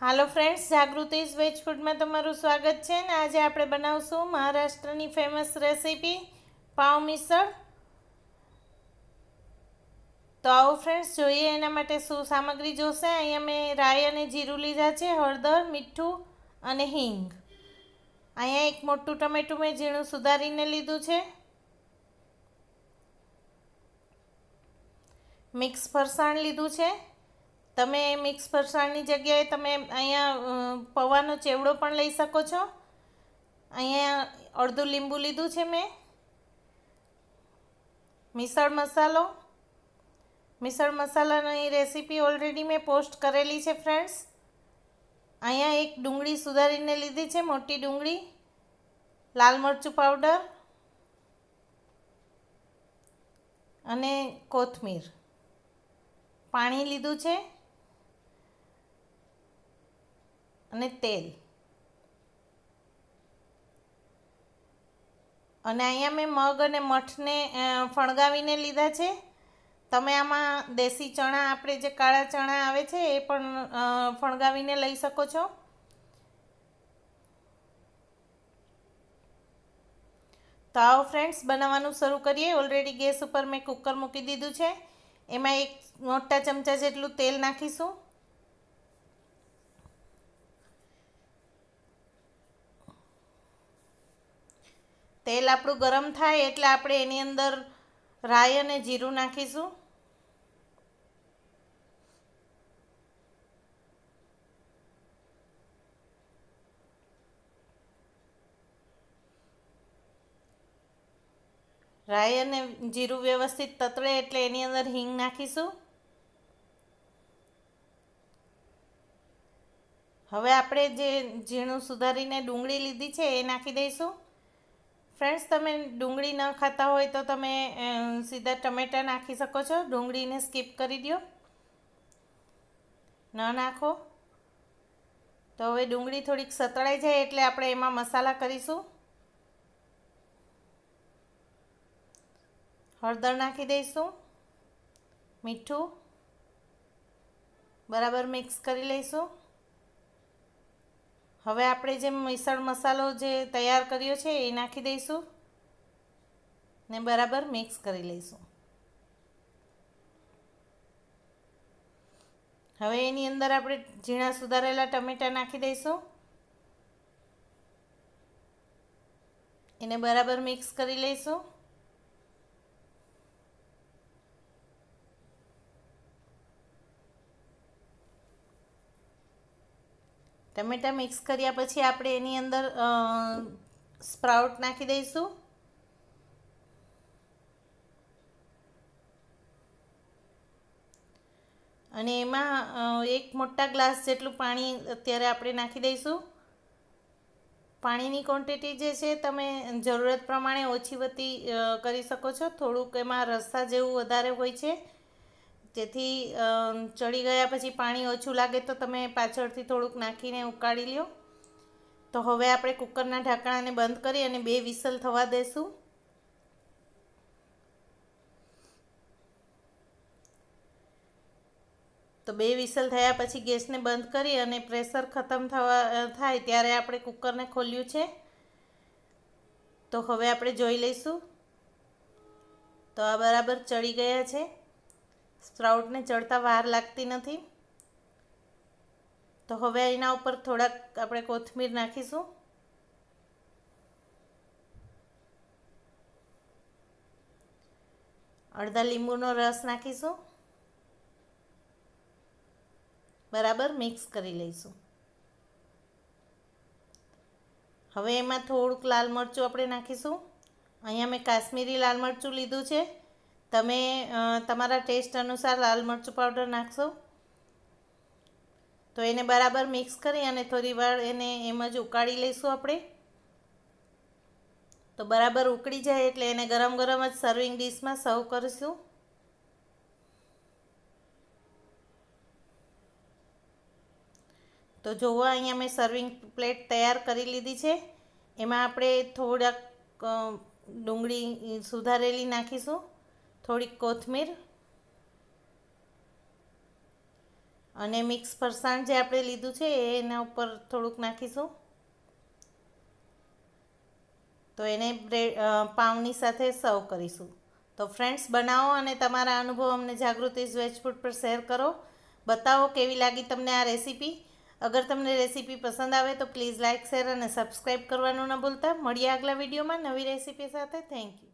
હાલો friends જાગૃતિ veg ફૂડમાં તમારું સ્વાગત છે ને આજે આપણે બનાવશું મહારાષ્ટ્રની ફેમસ રેસીપી પાવ મિસળ તો આવો ફ્રેન્ડ્સ જોઈએ એના માટે શું સામગ્રી જોશે અહીંયા મેં રાઈ અને જીરું લીધા છે હળદર મીઠું અને હિંગ અહીંયા એક મોટું ટમેટું મેં ઝીણું સુધારીને લીધું છે મિક્સ ફરસાણ લીધું છે તમે મિક્સ ફરસાણની જગ્યાએ તમે અહીંયા પૌવાનો ચેવડો પણ લઈ શકો છો અહીંયા અડધું લીંબુ લીધું છે મેં મિસળ મસાલો મિસળ મસાલાની રેસીપી ઓલરેડી મેં પોસ્ટ કરેલી છે ફ્રેન્ડ્સ અહીંયા એક ડુંગળી સુધારીને લીધી છે મોટી ડુંગળી લાલ મરચું પાવડર અને કોથમીર પાણી લીધું છે અને તેલ અને અહીંયા મેં મગ અને મઠને ફણગાવીને લીધા છે તમે આમાં દેશી ચણા આપણે જે કાળા ચણા આવે છે એ પણ ફણગાવીને લઈ શકો છો તો આવો ફ્રેન્ડ્સ બનાવવાનું શરૂ કરીએ ઓલરેડી ગેસ ઉપર મેં કુકર મૂકી દીધું છે એમાં એક મોટા ચમચા જેટલું તેલ નાખીશું તેલ આપણું ગરમ થાય એટલે આપણે એની અંદર રાઈ અને જીરું નાખીશું રાઈ અને જીરું વ્યવસ્થિત તતળે એટલે એની અંદર હિંગ નાખીશું હવે આપણે જે ઝીણું સુધારીને ડુંગળી લીધી છે એ નાખી દઈશું ફ્રેન્ડ્સ તમે ડુંગળી ન ખાતા હોય તો તમે સીધા ટમેટા નાખી શકો છો ડુંગળીને સ્કીપ કરી દો ન નાખો તો હવે ડુંગળી થોડીક સતળાઈ જાય એટલે આપણે એમાં મસાલા કરીશું હળદર નાખી દઈશું મીઠું બરાબર મિક્સ કરી લઈશું હવે આપણે જે મિસળ મસાલો જે તૈયાર કર્યો છે એ નાખી દઈશું ને બરાબર મિક્સ કરી લઈશું હવે એની અંદર આપણે ઝીણા સુધારેલા ટમેટા નાખી દઈશું એને બરાબર મિક્સ કરી લઈશું ટમેટા મિક્સ કર્યા પછી આપણે એની અંદર સ્પ્રાઉટ નાખી દઈશું અને એમાં એક મોટા ગ્લાસ જેટલું પાણી અત્યારે આપણે નાખી દઈશું પાણીની ક્વોન્ટિટી જે છે તમે જરૂરત પ્રમાણે ઓછી વતી કરી શકો છો થોડુંક એમાં રસ્તા જેવું વધારે હોય છે જેથી ચડી ગયા પછી પાણી ઓછું લાગે તો તમે પાછળથી થોડુંક નાખીને ઉકાળી લ્યો તો હવે આપણે કુકરના ઢાંકણાને બંધ કરી અને બે વિસલ થવા દેશું તો બે વિસલ થયા પછી ગેસને બંધ કરી અને પ્રેશર ખતમ થવા થાય ત્યારે આપણે કુકરને ખોલ્યું છે તો હવે આપણે જોઈ લઈશું તો આ બરાબર ચડી ગયા છે સ્પ્રાઉટને ચડતા વાર લાગતી નથી તો હવે એના ઉપર થોડાક આપણે કોથમીર નાખીશું અડધા લીંબુનો રસ નાખીશું બરાબર મિક્સ કરી લઈશું હવે એમાં થોડુંક લાલ મરચું આપણે નાખીશું અહીંયા મેં કાશ્મીરી લાલ મરચું લીધું છે તમે તમારા ટેસ્ટ અનુસાર લાલ મરચું પાવડર નાખશો તો એને બરાબર મિક્સ કરી અને થોડી વાર એને એમ જ ઉકાળી લઈશું આપણે તો બરાબર ઉકળી જાય એટલે એને ગરમ ગરમ જ સર્વિંગ ડીશમાં સર્વ કરીશું તો જોવો અહીંયા મેં સર્વિંગ પ્લેટ તૈયાર કરી લીધી છે એમાં આપણે થોડાક ડુંગળી સુધારેલી નાખીશું થોડીક કોથમીર અને મિક્સ ફરસાણ જે આપણે લીધું છે એના ઉપર થોડુંક નાખીશું તો એને બ્રેડ પાઉની સાથે સર્વ કરીશું તો ફ્રેન્ડ્સ બનાવો અને તમારા અનુભવ અમને જાગૃતિ વેજ ફૂડ પર શેર કરો બતાવો કેવી લાગી તમને આ રેસીપી અગર તમને રેસીપી પસંદ આવે તો પ્લીઝ લાઇક શેર અને સબસ્ક્રાઈબ કરવાનું ન ભૂલતા મળીએ આગલા વિડીયોમાં નવી રેસીપી સાથે થેન્ક યુ